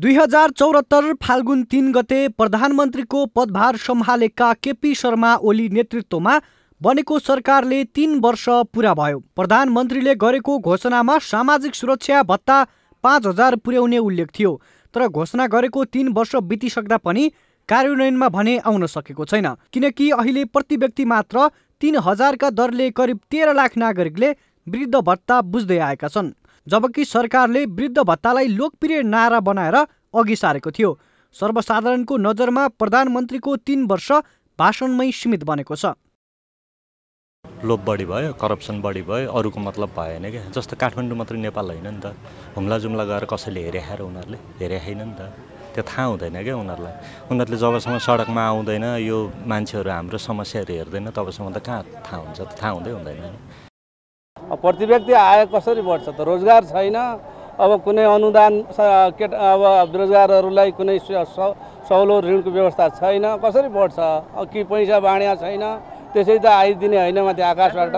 दुई हजार चौरात्तर फाल्गुन तिन गते प्रधानमन्त्रीको पदभार सम्हालेका केपी शर्मा ओली नेतृत्वमा बनेको सरकारले तीन वर्ष पुरा भयो प्रधानमन्त्रीले गरेको घोषणामा सामाजिक सुरक्षा भत्ता पाँच हजार पुर्याउने उल्लेख थियो तर घोषणा गरेको तीन वर्ष बितिसक्दा पनि कार्यान्वयनमा भने आउन सकेको छैन किनकि अहिले प्रति व्यक्ति मात्र तिन हजारका दरले करिब तेह्र लाख नागरिकले वृद्ध भत्ता बुझ्दै आएका छन् जबकि सरकारले वृद्ध भत्तालाई लोकप्रिय नारा बनाएर अघि सारेको थियो सर्वसाधारणको नजरमा प्रधानमन्त्रीको तिन वर्ष भाषणमै सीमित बनेको छ लोप बढी भयो करप्सन बढी भयो अरूको मतलब भएन क्या जस्तो काठमाडौँ मात्रै नेपाल होइन नि त हुम्ला जुम्ला गएर कसैले हेरे उनीहरूले हेरे होइन नि त त्यो थाहा हुँदैन क्या उनीहरूलाई उनीहरूले जबसम्म सडकमा आउँदैन यो मान्छेहरू हाम्रो समस्याहरू हेर्दैन तबसम्म त कहाँ थाहा हुन्छ थाहा हुँदै हुँदैन प्रति व्यक्ति आय कसरी बढ्छ त रोजगार छैन अब कुनै अनुदान केटा अब बेरोजगारहरूलाई कुनै सौलो ऋणको व्यवस्था छैन कसरी बढ्छ कि पैसा बाँड्या छैन त्यसै त आइदिने होइन माथि आकाशबाट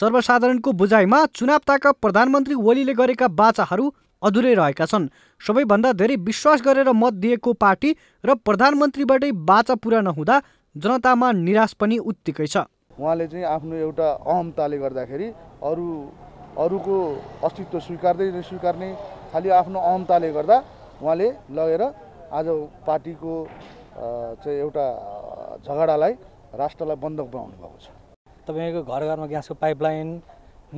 सर्वसाधारणको बुझाइमा चुनाव ताका प्रधानमन्त्री ओलीले गरेका बाचाहरू अधुरै रहेका छन् सबैभन्दा धेरै विश्वास गरेर मत दिएको पार्टी र प्रधानमन्त्रीबाटै बाचा पुरा नहुँदा जनतामा निराश पनि उत्तिकै छ उहाँले चाहिँ आफ्नो एउटा अहमताले गर्दाखेरि अरू अरूको अस्तित्व स्वीकार्दै नस्वीकार्ने खालि आफ्नो अहमताले गर्दा उहाँले लगेर आज पार्टीको चाहिँ एउटा झगडालाई राष्ट्रलाई बन्धक बनाउनु भएको छ तपाईँको घर घरमा ग्यासको पाइपलाइन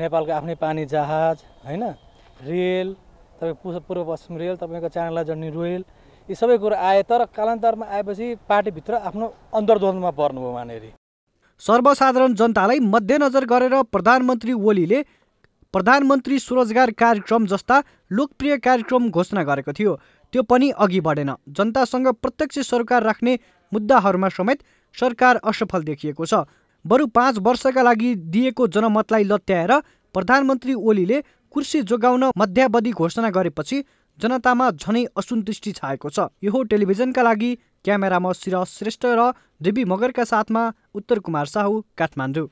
नेपालको आफ्नै पानी जहाज होइन रेल तपाईँ पूर्व पश्चिम रेल तपाईँको चाँडला जन्ने रेल यी सबै कुरो आए तर कालान्तरमा आएपछि पार्टीभित्र आफ्नो अन्तर्द्वन्दमा पर्नुभयो उहाँनिर सर्वसाधारण जनतालाई मध्यनजर गरेर प्रधानमन्त्री ओलीले प्रधानमन्त्री स्वरोजगार कार्यक्रम जस्ता लोकप्रिय कार्यक्रम घोषणा गरेको थियो त्यो पनि अघि बढेन जनतासँग प्रत्यक्ष सरकार राख्ने मुद्दाहरूमा समेत सरकार असफल देखिएको छ बरु पाँच वर्षका लागि दिएको जनमतलाई लत्याएर प्रधानमन्त्री ओलीले कुर्सी जोगाउन मध्यावधि घोषणा गरेपछि जनतामा झनै असन्तुष्टि छाएको छ यो टेलिभिजनका लागि क्यामेरामा सिरा श्रेष्ठ र देवी मगरका साथमा उत्तर कुमार साहु काठमाडौँ